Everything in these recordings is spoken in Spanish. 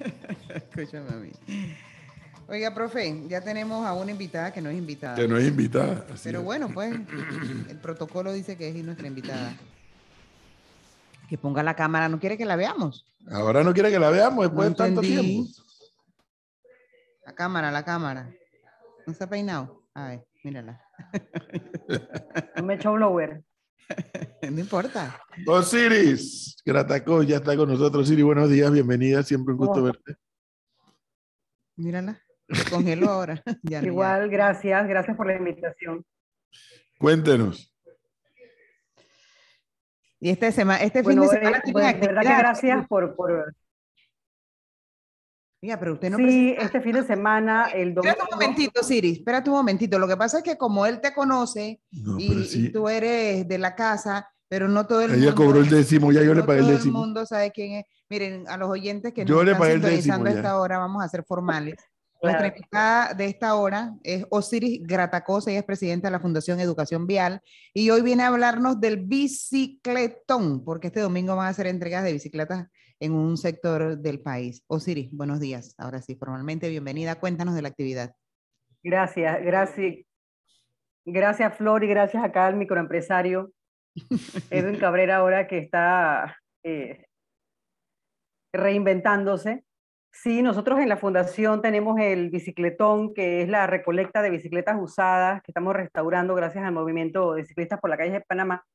Escúchame a mí. Oiga, profe, ya tenemos a una invitada que no es invitada. Que no es invitada. Pero bueno, pues el protocolo dice que es nuestra invitada. Que ponga la cámara, no quiere que la veamos. Ahora no quiere que la veamos después de tanto tiempo. La cámara, la cámara. ¿No está peinado? A ver, mírala. No me echó blower. no importa. Osiris, Gratacó, ya está con nosotros. Osiris, buenos días, bienvenida, siempre un gusto oh. verte. Mírala, congelo ahora. Igual, gracias, gracias por la invitación. Cuéntenos. Y este, este fin de eh, semana. gracias por, por, Mira, pero usted no sí, este fin de semana, el domingo. Espera un momentito, Siri, espera un momentito. Lo que pasa es que como él te conoce y, tú eres de la casa, pero no todo el mundo. Ella cobró el décimo, ya yo le pagué el décimo. Todo el mundo sabe quién es. Miren, a los oyentes que nos están sintonizando a esta hora, vamos a ser formales. Nuestra invitada de esta hora es Osiris Gratacosa, ella es presidenta de la Fundación Educación Vial y hoy viene a hablarnos del bicicletón, porque este domingo van a hacer entregas de bicicletas en un sector del país. Osiris, buenos días. Ahora sí, formalmente bienvenida. Cuéntanos de la actividad. Gracias, gracias. Gracias, Flor, y gracias acá al microempresario Edwin Cabrera, ahora que está eh, reinventándose. Sí, nosotros en la fundación tenemos el bicicletón, que es la recolecta de bicicletas usadas que estamos restaurando gracias al movimiento de ciclistas por la calle de Panamá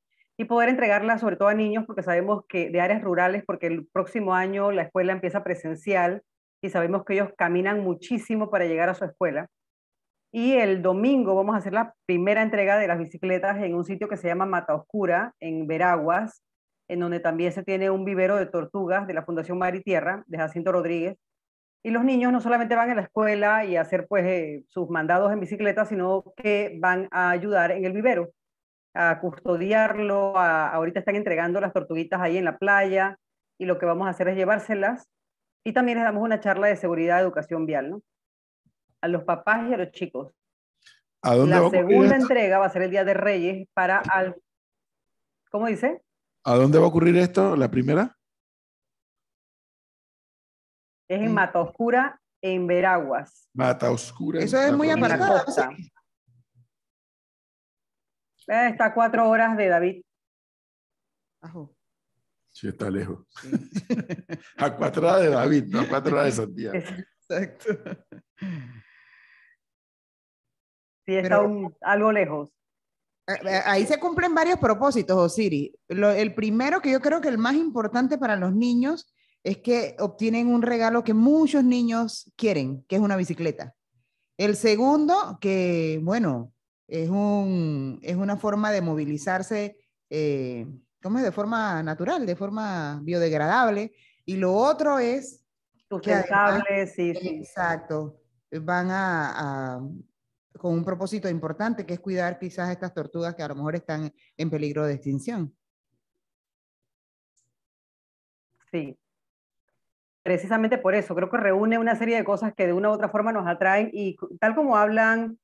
y poder entregarla sobre todo a niños, porque sabemos que de áreas rurales, porque el próximo año la escuela empieza presencial y sabemos que ellos caminan muchísimo para llegar a su escuela. Y el domingo vamos a hacer la primera entrega de las bicicletas en un sitio que se llama Mata Oscura, en Veraguas, en donde también se tiene un vivero de tortugas de la Fundación Mar y Tierra, de Jacinto Rodríguez. Y los niños no solamente van a la escuela y a hacer pues, eh, sus mandados en bicicleta, sino que van a ayudar en el vivero a custodiarlo, ahorita están entregando las tortuguitas ahí en la playa y lo que vamos a hacer es llevárselas y también les damos una charla de seguridad de educación vial, ¿no? A los papás y a los chicos. ¿A dónde la segunda entrega va a ser el Día de Reyes para... Al... ¿Cómo dice? ¿A dónde va a ocurrir esto? ¿La primera? Es en Mata Oscura, en Veraguas. Mata Oscura. Eso es muy apartado. Eh, está a cuatro horas de David. Ajo. Sí, está lejos. a cuatro horas de David, no a cuatro horas de Santiago. Exacto. Sí, está algo lejos. Ahí se cumplen varios propósitos, Osiri. el primero, que yo creo que el más importante para los niños, es que obtienen un regalo que muchos niños quieren, que es una bicicleta. El segundo, que bueno, es, es una forma de movilizarse, eh, es? De forma natural, de forma biodegradable. Y lo otro es... Sustentable, sí, Exacto. Van a con un propósito importante que es cuidar quizás estas tortugas que a lo mejor están en peligro de extinción. Sí. Precisamente por eso, creo que reúne una serie de cosas que de una u otra forma nos atraen y tal como hablan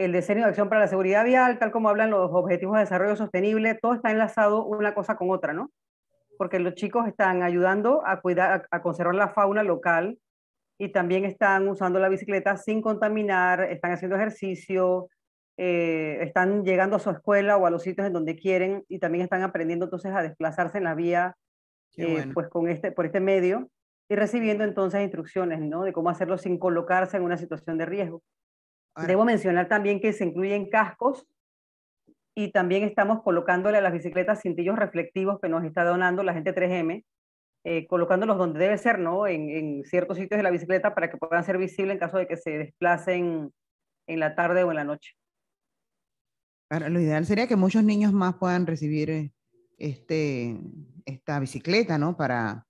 el diseño de acción para la seguridad vial, tal como hablan los objetivos de desarrollo sostenible, todo está enlazado una cosa con otra, ¿no? Porque los chicos están ayudando a cuidar, a, conservar la fauna local y también están usando la bicicleta sin contaminar, están haciendo ejercicio, eh, están llegando a su escuela o a los sitios en donde quieren y también están aprendiendo entonces a desplazarse en la vía, eh, pues con este, por este medio y recibiendo entonces instrucciones, ¿no? De cómo hacerlo sin colocarse en una situación de riesgo. Debo mencionar también que se incluyen cascos y también estamos colocándole a las bicicletas cintillos reflectivos que nos está donando la gente 3M, eh, colocándolos donde debe ser, ¿no? En, ciertos sitios de la bicicleta para que puedan ser visibles en caso de que se desplacen en la tarde o en la noche. Ahora, lo ideal sería que muchos niños más puedan recibir eh, este, esta bicicleta, ¿no? Para,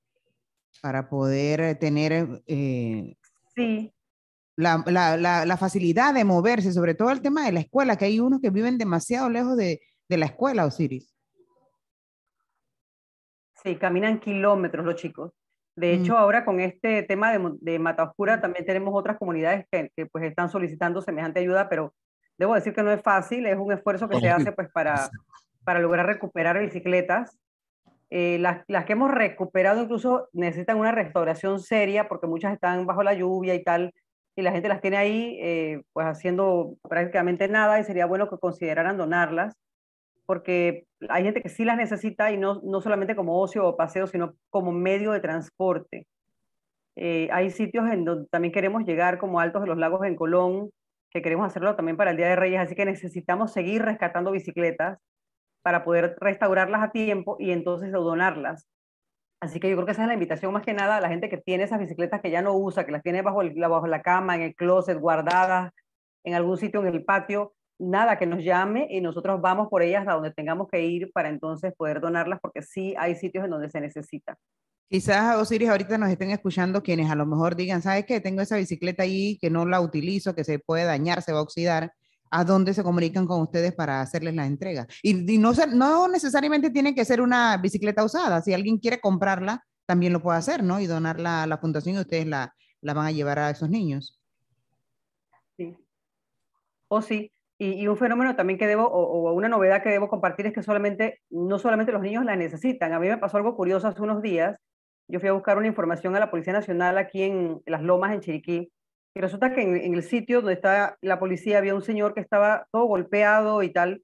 para poder tener... Eh... Sí, la, facilidad de moverse, sobre todo el tema de la escuela, que hay unos que viven demasiado lejos de, la escuela, Osiris. Sí, caminan kilómetros los chicos. De mm. hecho, ahora con este tema de, de Mata Oscura también tenemos otras comunidades que, pues están solicitando semejante ayuda, pero debo decir que no es fácil, es un esfuerzo que se hace pues para, para lograr recuperar bicicletas. Eh, las, las, que hemos recuperado incluso necesitan una restauración seria porque muchas están bajo la lluvia y tal, y la gente las tiene ahí eh, pues haciendo prácticamente nada y sería bueno que consideraran donarlas porque hay gente que sí las necesita y no, solamente como ocio o paseo, sino como medio de transporte. Eh, hay sitios en donde también queremos llegar, como Altos de los Lagos en Colón, que queremos hacerlo también para el Día de Reyes, así que necesitamos seguir rescatando bicicletas para poder restaurarlas a tiempo y entonces donarlas. Así que yo creo que esa es la invitación más que nada a la gente que tiene esas bicicletas que ya no usa, que las tiene bajo, la cama, en el closet, guardadas, en algún sitio en el patio. Nada, que nos llame y nosotros vamos por ellas a donde tengamos que ir para entonces poder donarlas, porque sí hay sitios en donde se necesita. Quizás Osiris ahorita nos estén escuchando quienes a lo mejor digan, ¿sabes qué? Tengo esa bicicleta ahí que no la utilizo, que se puede dañar, se va a oxidar a dónde se comunican con ustedes para hacerles la entrega. Y, no, no necesariamente tiene que ser una bicicleta usada. Si alguien quiere comprarla, también lo puede hacer, ¿no? Y donarla a la fundación y ustedes la, van a llevar a esos niños. Sí. O oh, sí. Y, un fenómeno también que debo, o, una novedad que debo compartir es que solamente, no solamente los niños la necesitan. A mí me pasó algo curioso hace unos días. Yo fui a buscar una información a la Policía Nacional aquí en Las Lomas, en Chiriquí, y resulta que en, el sitio donde está la policía había un señor que estaba todo golpeado y tal.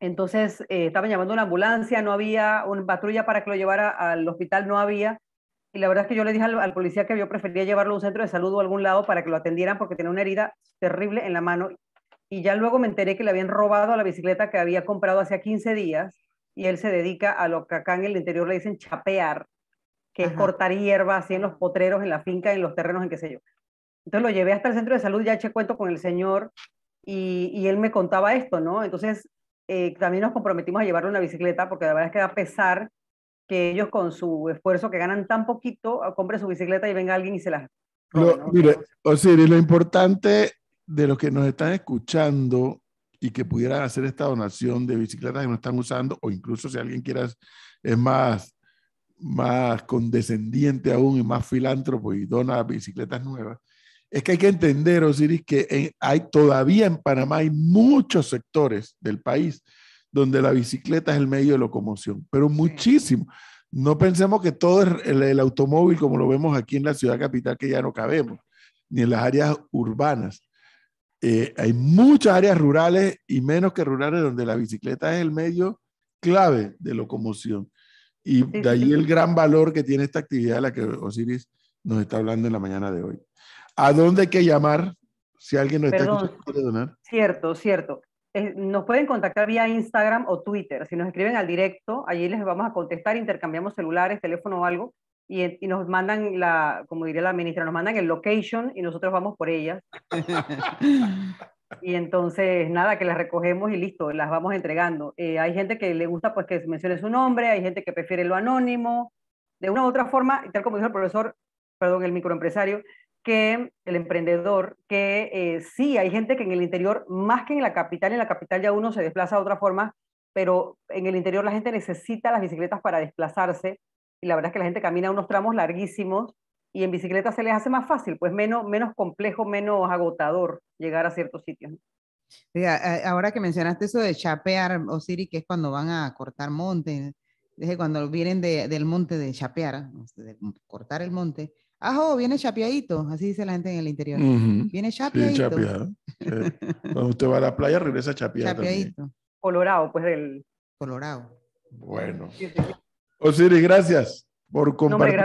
Entonces eh, estaban llamando a una ambulancia, no había una patrulla para que lo llevara al hospital, no había. Y la verdad es que yo le dije al, policía que yo prefería llevarlo a un centro de salud o a algún lado para que lo atendieran porque tenía una herida terrible en la mano. Y ya luego me enteré que le habían robado la bicicleta que había comprado hace 15 días y él se dedica a lo que acá en el interior le dicen chapear, que es cortar hierba así en los potreros, en la finca, en los terrenos, en qué sé yo. Entonces lo llevé hasta el centro de salud, ya eché cuento con el señor y, él me contaba esto, ¿no? Entonces eh, también nos comprometimos a llevarle una bicicleta porque la verdad es que da pesar que ellos con su esfuerzo que ganan tan poquito ah, compren su bicicleta y venga alguien y se la... mire. lo, lo importante de los que nos están escuchando y que pudieran hacer esta donación de bicicletas que no están usando, o incluso si alguien quiera, es más, más condescendiente aún y más filántropo y dona bicicletas nuevas, es que hay que entender, Osiris, que eh, hay todavía en Panamá hay muchos sectores del país donde la bicicleta es el medio de locomoción, pero muchísimo. No pensemos que todo es el, automóvil como lo vemos aquí en la ciudad capital, que ya no cabemos, ni en las áreas urbanas. Eh, hay muchas áreas rurales y menos que rurales donde la bicicleta es el medio clave de locomoción. Y de ahí el gran valor que tiene esta actividad de la que Osiris nos está hablando en la mañana de hoy. ¿A dónde hay que llamar si alguien nos está escuchando? Donar? Cierto, cierto. Eh, nos pueden contactar vía Instagram o Twitter. Si nos escriben al directo, allí les vamos a contestar, intercambiamos celulares, teléfono o algo, y, eh, nos mandan la, como diría la ministra, nos mandan el location y nosotros vamos por ellas. y entonces, nada, que las recogemos y listo, las vamos entregando. Eh, hay gente que le gusta pues que mencione su nombre, hay gente que prefiere lo anónimo. De una u otra forma, y tal como dijo el profesor, perdón, el microempresario, que el emprendedor, que eh, sí, hay gente que en el interior, más que en la capital, en la capital ya uno se desplaza de otra forma, pero en el interior la gente necesita las bicicletas para desplazarse y la verdad es que la gente camina unos tramos larguísimos y en bicicleta se les hace más fácil, pues menos, menos complejo, menos agotador llegar a ciertos sitios. ahora que mencionaste eso de chapear, Osiri, que es cuando van a cortar monte, desde cuando vienen del monte de chapear, este, de cortar el monte, Ah, oh, viene chapiadito, así dice la gente en el interior. Viene chapeadito. Eh, cuando usted va a la playa, regresa chapeado. Colorado, pues el. Colorado. Bueno. Osiris, gracias por compartir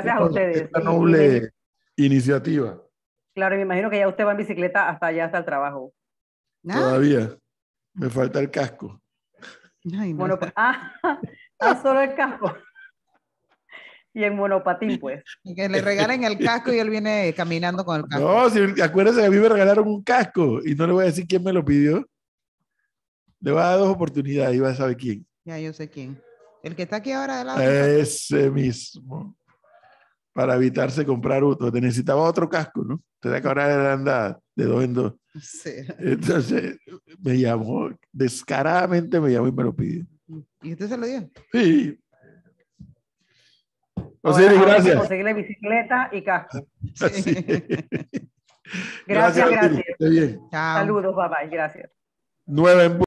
esta noble iniciativa. Claro, me imagino que ya usted va en bicicleta hasta allá, hasta el trabajo. Todavía. Me falta el casco. Ay, Bueno, pues, ah, solo el casco y en monopatín, pues. Y que le regalen el casco y él viene caminando con el casco. No, acuérdense que a mí me regalaron un casco y no le voy a decir quién me lo pidió. Le voy a dar dos oportunidades y va a saber quién. Ya, yo sé quién. El que está aquí ahora adelante Ese mismo. Para evitarse comprar otro. Te necesitaba otro casco, ¿no? da que ahora era de dos en dos. Sí. Entonces me llamó, descaradamente me llamó y me lo pidió. ¿Y usted se lo dio? Sí. O oh, sea, gracias. Conseguirle bicicleta y casco. Sí. gracias, gracias. gracias. Saludos, bye bye, gracias. Nueva